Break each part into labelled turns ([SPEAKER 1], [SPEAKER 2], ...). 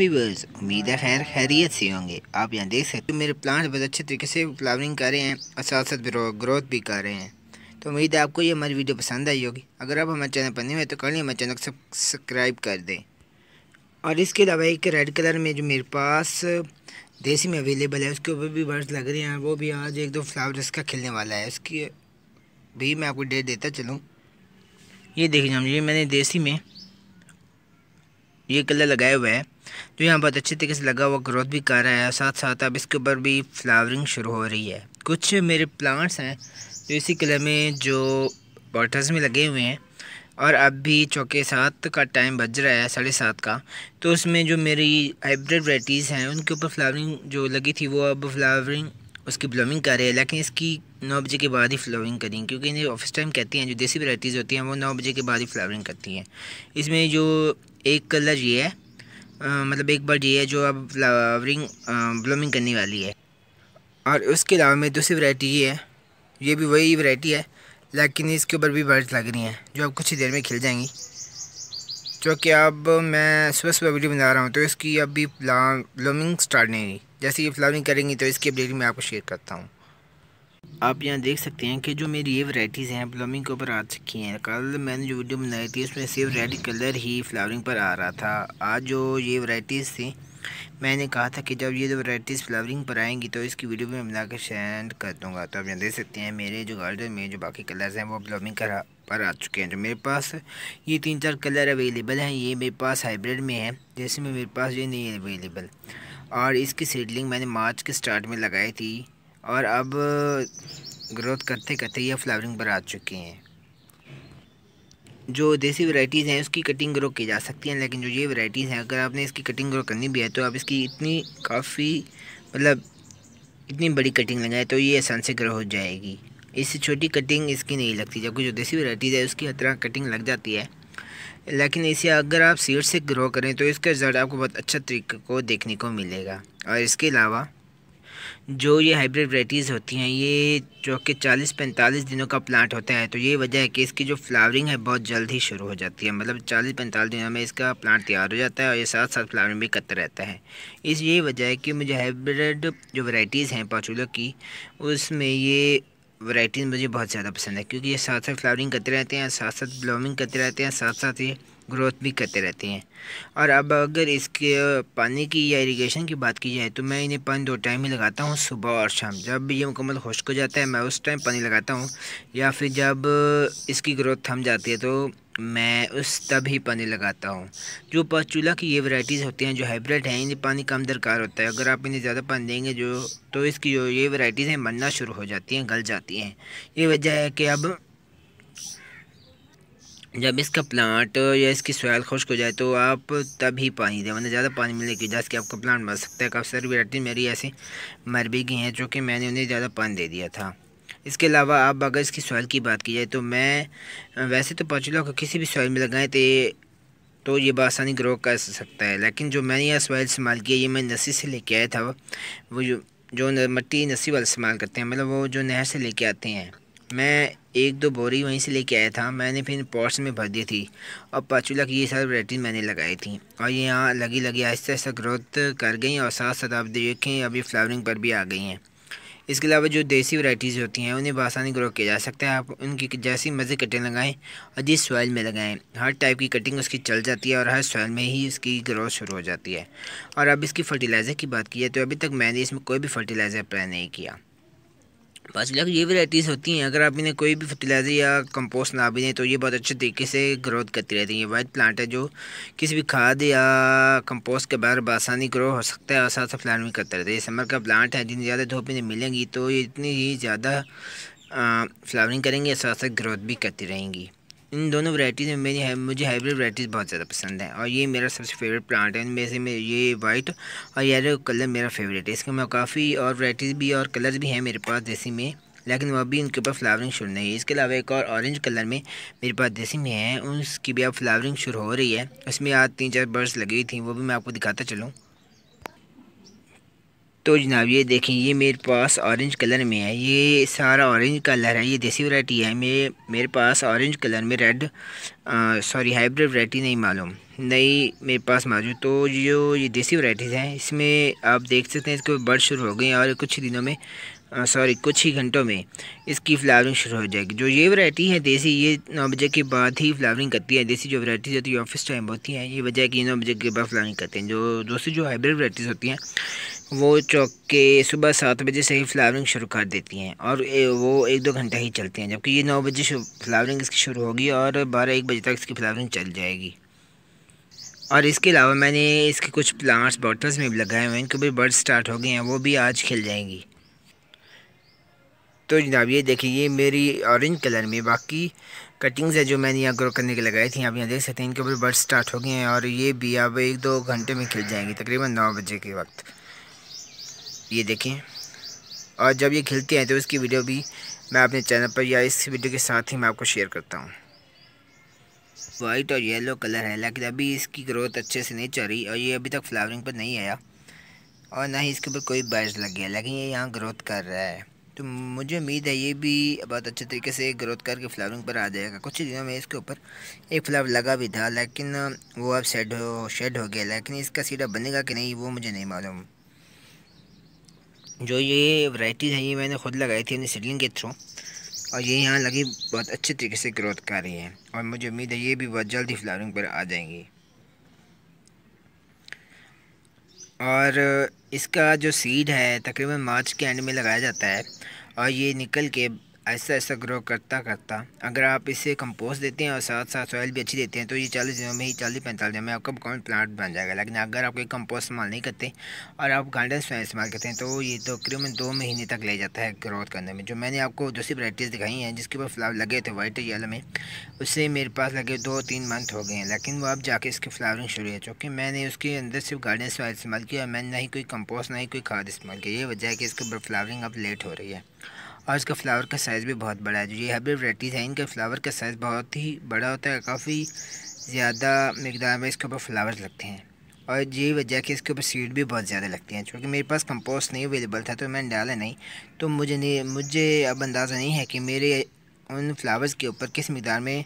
[SPEAKER 1] viewers उम्मीद है खैर खैरियत से होंगे आप यहाँ देख सकते हो मेरे प्लांट बहुत अच्छे तरीके से फ्लावरिंग कर रहे हैं और साथ साथ ग्रोथ भी कर रहे हैं तो उम्मीद है आपको ये हमारी वीडियो पसंद आई होगी अगर आप हमारे चैनल पर नहीं हुए तो कर लें हमारे चैनल को सब्सक्राइब कर दें और इसके अलावा एक रेड कलर में जो मेरे पास देसी में अवेलेबल है उसके ऊपर भी बर्ड्स लग रहे हैं वो भी आज एक दो फ्लावर इसका खिलने वाला है उसकी भी मैं आपको डेट देता चलूँ ये देखिए ये मैंने देसी में ये कलर लगाया हुआ है जो तो यहाँ बहुत अच्छे तरीके से लगा हुआ ग्रोथ भी कर रहा है साथ साथ अब इसके ऊपर भी फ्लावरिंग शुरू हो रही है कुछ मेरे प्लांट्स हैं जो इसी कलर में जो बॉटल्स में लगे हुए हैं और अब भी चौके सात का टाइम बज रहा है साढ़े सात का तो उसमें जो मेरी हाइब्रिड वराइटीज़ हैं उनके ऊपर फ्लावरिंग जो लगी थी वो अब फ्लावरिंग उसकी ब्लोमिंग कर रही है लेकिन इसकी नौ बजे के बाद ही फ्लावरिंग करेंगे क्योंकि इन्हें ऑफिस टाइम कहती हैं जो देसी वराइटीज़ होती हैं वो नौ बजे के बाद ही फ्लावरिंग करती हैं इसमें जो एक कलर ये है मतलब एक बर्ड ये है जो अब फ्लावरिंग ब्लूमिंग करने वाली है और उसके अलावा में दूसरी वैरायटी ये है ये भी वही वैरायटी है लेकिन इसके ऊपर भी बर्ड्स लग रही हैं जो अब कुछ ही देर में खिल जाएंगी क्योंकि अब मैं सुबह सुबह वीडियो बना रहा हूँ तो इसकी अभी ब्लूमिंग स्टार्ट नहीं हुई जैसे ये फ्लावरिंग करेंगी तो इसकी अपडेट मैं आपको शेयर करता हूँ आप यहाँ देख सकते हैं कि जो मेरी ये वैरायटीज़ हैं प्लमिंग के ऊपर आ चुकी हैं कल मैंने जो वीडियो बनाई थी उसमें सिर्फ रेड कलर ही फ्लावरिंग पर आ रहा था आज जो ये वैरायटीज़ थी मैंने कहा था कि जब ये वराइटीज़ फ्लावरिंग पर आएंगी तो इसकी वीडियो मैं बना कर सेंड कर दूँगा तो आप यहाँ देख सकते हैं मेरे जो गार्डन में जो बाकी कलर्स हैं वो फ्लावरिंग कर पर आ चुके हैं जो मेरे पास ये तीन चार कलर अवेलेबल हैं ये मेरे पास हाइब्रिड में है जैसे में मेरे पास ये नहीं अवेलेबल और इसकी सीडलिंग मैंने मार्च के स्टार्ट में लगाई थी और अब ग्रोथ करते करते ये फ्लावरिंग पर आ चुके हैं जो देसी वैरायटीज़ हैं उसकी कटिंग ग्रो की जा सकती हैं लेकिन जो ये वैरायटीज़ हैं अगर आपने इसकी कटिंग ग्रो करनी भी है तो आप इसकी इतनी काफ़ी मतलब इतनी बड़ी कटिंग लगाए तो ये आसान से ग्रो हो जाएगी इससे छोटी कटिंग इसकी नहीं लगती जबकि जो देसी वैरायटीज़ है उसकी तरह कटिंग लग जाती है लेकिन इसे अगर आप सीड से ग्रो करें तो इसका रिज़ल्ट आपको बहुत अच्छा तरीके को देखने को मिलेगा और इसके अलावा जो ये हाइब्रिड वराइटीज़ होती हैं ये जो कि चालीस पैंतालीस दिनों का प्लांट होता है तो ये वजह है कि इसकी जो फ्लावरिंग है बहुत जल्द ही शुरू हो जाती है मतलब चालीस पैंतालीस दिनों में इसका प्लांट तैयार हो जाता है और ये साथ साथ फ्लावरिंग भी करता रहता है इस यही वजह है कि मुझे हाइब्रिड जो वराइटीज़ हैं पाचूलो की उसमें ये वराइटीज़ मुझे बहुत ज़्यादा पसंद है क्योंकि ये साथ साथ फ्लावरिंग करते रहते हैं साथ साथ ब्लॉमिंग करते रहते हैं साथ साथ ये ग्रोथ भी करते रहते हैं और अब अगर इसके पानी की या इरिगेशन की बात की जाए तो मैं इन्हें पानी दो टाइम ही लगाता हूँ सुबह और शाम जब ये मुकम्मल खुश्क हो जाता है मैं उस टाइम पानी लगाता हूँ या फिर जब इसकी ग्रोथ थम जाती है तो मैं उस तब ही पानी लगाता हूँ जो पचूला की ये वैरायटीज़ होती हैं जो हाइब्रिड हैं इन्हें पानी कम दरकार होता है अगर आप इन्हें ज़्यादा पानी देंगे जो तो इसकी जो ये वैरायटीज़ हैं मरना शुरू हो जाती हैं गल जाती हैं ये वजह है कि अब जब इसका प्लांट या इसकी सॉयल खुश्क हो जाए तो आप तभी पानी दें वरना ज़्यादा पानी मिलने की वजह से आपका प्लांट मर सकता है काफ़ी सारी वेराइटी मेरी ऐसी मर भी गई हैं जो कि मैंने उन्हें ज़्यादा पानी दे दिया था इसके अलावा आप अगर इसकी सॉयल की बात की जाए तो मैं वैसे तो पचूला को किसी भी सॉइल में लगाएँ तो तो ये तो बसानी ग्रो कर सकता है लेकिन जो मैंने यह सॉइल इस्तेमाल किया ये मैं नसी से लेके आया था वो जो जो मट्टी नसी वाला इस्तेमाल करते हैं मतलब वो जो नहर से लेके आते हैं मैं एक दो बोरी वहीं से लेके आया था मैंने फिर पॉट्स में भर दी थी और पाचूला की ये सब रेटिन मैंने लगाई थी और ये यहाँ लगी लगी आहिस्ता आहिस्ता ग्रोथ कर गई और साथ साथ आप देखें अभी फ्लावरिंग पर भी आ गई हैं इसके अलावा जो देसी वैराइटीज़ होती हैं उन्हें बसानी ग्रो किया जा सकता है आप उनकी जैसी मज़े कटिंग लगाएं और जिस सॉइल में लगाएं हर टाइप की कटिंग उसकी चल जाती है और हर सॉइल में ही उसकी ग्रोथ शुरू हो जाती है और अब इसकी फर्टिलाइज़र की बात की जाए तो अभी तक मैंने इसमें कोई भी फर्टिलाइज़र अप्लाई नहीं किया पाँच लाख ये वेराइटीज़ होती हैं अगर आप इन्हें कोई भी फर्टिलाइज़र या कंपोस्ट ना भी दें तो ये बहुत अच्छे तरीके से ग्रोथ करती रहती है वाइट प्लांट है जो किसी भी खाद या कंपोस्ट के बाहर बसानी ग्रो हो सकता है और साथ साथ प्लांट भी करता रहता ये समर का प्लांट है जितनी ज़्यादा धूप इन्हें मिलेंगी तो ये इतनी ही ज़्यादा फ्लावरिंग करेंगी और साथ साथ ग्रोथ भी करती रहेंगी इन दोनों वैराइटीज़ में मेरी है, मुझे हाइब्रिड वैराइटीज़ बहुत ज़्यादा पसंद है और ये मेरा सबसे फेवरेट प्लांट है इनमें से मेरे ये वाइट और येलो कलर मेरा फेवरेट है इसके मैं काफ़ी और वैराइटीज़ भी और कलर भी हैं मेरे पास देसी में लेकिन वह भी उनके ऊपर फ्लावरिंग शुरू नहीं है इसके अलावा एक और ऑरेंज कलर में मेरे पास देसी में है उसकी भी अब फ्लावरिंग शुरू हो रही है उसमें आज तीन चार बर्ड्स लगी थी वो भी मैं आपको दिखाता चलूँ तो जनाब ये देखें ये मेरे पास ऑरेंज कलर में है ये सारा ऑरेंज कलर है ये देसी वरायटी है मे मेरे पास ऑरेंज कलर में रेड सॉरी हाइब्रिड वरायटी नहीं मालूम नहीं मेरे पास मौजूद तो जो ये देसी वरायटीज़ हैं इसमें आप देख सकते हैं इसके बर्ड शुरू हो गई और कुछ दिनों में सॉरी कुछ ही घंटों में इसकी फ्लावरिंग शुरू हो जाएगी जो ये वैरायटी है देसी ये नौ बजे के बाद ही फ्लावरिंग करती है देसी जो वैरायटीज़ होती है ऑफिस टाइम होती हैं ये वजह कि नौ बजे के बाद फ्लावरिंग करते हैं जो दूसरी जो हाइब्रिड वैरायटीज़ होती हैं वो चौक के सुबह सात बजे से ही फ्लावरिंग शुरू कर देती हैं और वो एक दो घंटा ही चलती हैं जबकि ये नौ बजे फ्लावरिंग इसकी शुरू होगी और बारह एक बजे तक इसकी फ्लावरिंग चल जाएगी और इसके अलावा मैंने इसके कुछ प्लांट्स बॉटल्स में भी लगाए हुए हैं इनके भी बर्ड स्टार्ट हो गए हैं वो भी आज खिल जाएंगी तो जनाब ये देखिए ये मेरी ऑरेंज कलर में बाकी कटिंग्स है जो मैंने यहाँ ग्रो करने के लगाई थी आप यहाँ देख सकते हैं इनके ऊपर बर्ड स्टार्ट हो गए हैं और ये भी अब एक दो घंटे में खिल जाएंगी तकरीबन नौ बजे के वक्त ये देखें और जब ये खिलते हैं तो इसकी वीडियो भी मैं अपने चैनल पर या इस वीडियो के साथ ही मैं आपको शेयर करता हूँ वाइट और येलो कलर है लेकिन अभी इसकी ग्रोथ अच्छे से नहीं चल रही और ये अभी तक फ्लावरिंग पर नहीं आया और ना ही इसके ऊपर कोई बैज लग गया लेकिन ये यहाँ ग्रोथ कर रहा है तो मुझे उम्मीद है ये भी बहुत अच्छे तरीके से ग्रोथ करके फ्लावरिंग पर आ जाएगा कुछ दिनों में इसके ऊपर एक फ्लावर लगा भी था लेकिन वो अब सेड हो शेड हो गया लेकिन इसका सीडा बनेगा कि नहीं वो मुझे नहीं मालूम जो ये वैराइटीज़ हैं ये मैंने खुद लगाई थी अपनी सीडलिंग के थ्रू और ये यहाँ लगी बहुत अच्छे तरीके से ग्रोथ कर रही है और मुझे उम्मीद है ये भी बहुत जल्द ही फ्लावरिंग पर आ जाएंगी और इसका जो सीड है तकरीबन मार्च के एंड में लगाया जाता है और ये निकल के ऐसा ऐसा ग्रो करता करता अगर आप इसे कंपोस्ट देते हैं और साथ साथ सॉइल भी अच्छी देते हैं तो ये चालीस दिनों में ही चालीस पैंतालीस दिनों में आपका कॉमन प्लांट बन जाएगा लेकिन अगर आप कोई कंपोस्ट इस्तेमाल नहीं करते और आप गार्डन सॉइल इस्तेमाल करते हैं तो ये तो तकरीबन दो महीने तक ले जाता है ग्रोथ करने में जो मैंने आपको दूसरी वराइटीज़ दिखाई हैं जिसके ऊपर फ्लावर लगे थे वाइट येलो में उससे मेरे पास लगे दो तीन मंथ हो गए हैं लेकिन वो अब जाके इसकी फ्लावरिंग शुरू है चूँकि मैंने उसके अंदर सिर्फ गार्डन सॉइल इस्तेमाल किया और मैंने ना ही कोई कम्पोस्ट ना ही कोई खाद इस्तेमाल किया ये वजह है कि इसकी फ्लावरिंग अब लेट हो रही है और इसका फ्लावर का साइज़ भी बहुत बड़ा है जो ये हबी वराइटीज़ हैं इनका फ्लावर का साइज़ बहुत ही बड़ा होता है काफ़ी ज़्यादा मकदार में इसके ऊपर फ्लावर्स लगते हैं और यही वजह कि इसके ऊपर सीड भी बहुत ज़्यादा लगती हैं क्योंकि मेरे पास कंपोस्ट नहीं अवेलेबल था तो मैंने डाला नहीं तो मुझे नहीं मुझे अब अंदाज़ा नहीं है कि मेरे उन फ्लावर्स के ऊपर किस मकदार में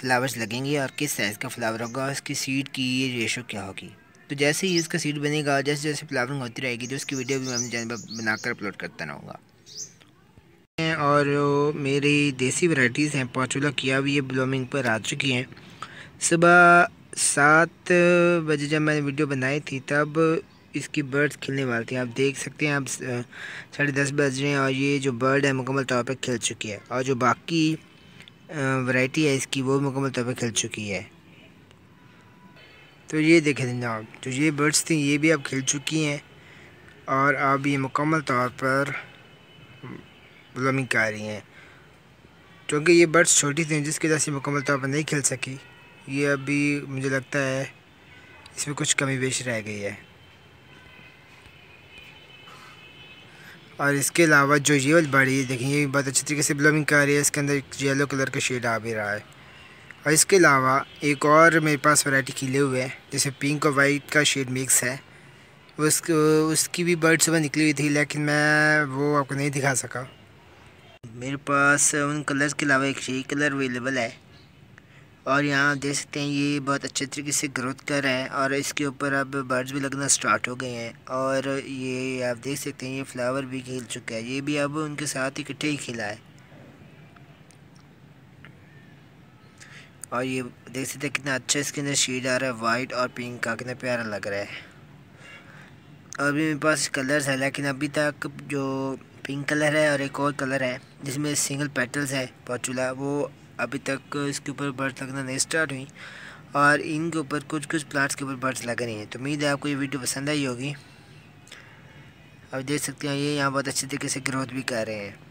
[SPEAKER 1] फ्लावर्स लगेंगे और किस साइज़ का फ्लावर होगा और इसकी सीड की रेशो क्या होगी तो जैसे ही इसका सीड बनेगा जैसे जैसे फ्लावरिंग होती रहेगी तो उसकी वीडियो भी मैं बनाकर अपलोड करता रहूँगा हैं और मेरी देसी वैराइटीज़ हैं पाँचूला किया भी ये ब्लूमिंग पर आ चुकी हैं सुबह सात बजे जब मैंने वीडियो बनाई थी तब इसकी बर्ड्स खिलने वाली थी आप देख सकते हैं आप साढ़े दस बज रहे हैं और ये जो बर्ड है मुकम्मल तौर पर खिल चुकी है और जो बाकी वैरायटी है इसकी वो मुकम्मल तौर पर खिल चुकी है तो ये देखें आप जो तो ये बर्ड्स थी ये भी अब खिल चुकी हैं और अब ये मुकम्मल तौर पर प्लमिंग कर रही हैं क्योंकि ये बर्ड्स छोटी थी जिसकी वजह से मुकम्मल तौर पर नहीं खिल सकी ये अभी मुझे लगता है इसमें कुछ कमी बेश रह गई है और इसके अलावा जो ये वाली बड़ी है देखिए ये भी बहुत अच्छी तरीके से ब्लोमिंग कर रही है इसके अंदर येलो कलर का शेड आ भी रहा है और इसके अलावा एक और मेरे पास वैरायटी खिले हुए हैं जैसे पिंक और वाइट का शेड मिक्स है उसको उसकी भी बर्ड सुबह निकली हुई थी लेकिन मैं वो आपको नहीं दिखा सका मेरे पास उन कलर्स के अलावा एक ये कलर अवेलेबल है और यहाँ देख सकते हैं ये बहुत अच्छे तरीके से ग्रोथ कर रहा है और इसके ऊपर अब बर्ड्स भी लगना स्टार्ट हो गए हैं और ये आप देख सकते हैं ये फ्लावर भी खिल चुका है ये भी अब उनके साथ इकट्ठे ही खिला है और ये देख सकते हैं कितना अच्छा इसके अंदर शेड आ रहा है वाइट और पिंक का कितना प्यारा लग रहा है और मेरे पास कलर्स है लेकिन अभी तक जो पिंक कलर है और एक और कलर है जिसमें सिंगल पेटल्स है पॉचूला वो अभी तक इसके ऊपर बर्ड्स लगना नहीं स्टार्ट हुई और इनके ऊपर कुछ कुछ प्लांट्स के ऊपर बर्ड्स लग रही हैं तो उम्मीद है आपको ये वीडियो पसंद आई होगी अब देख सकते हैं ये यहाँ बहुत अच्छे तरीके से ग्रोथ भी कर रहे हैं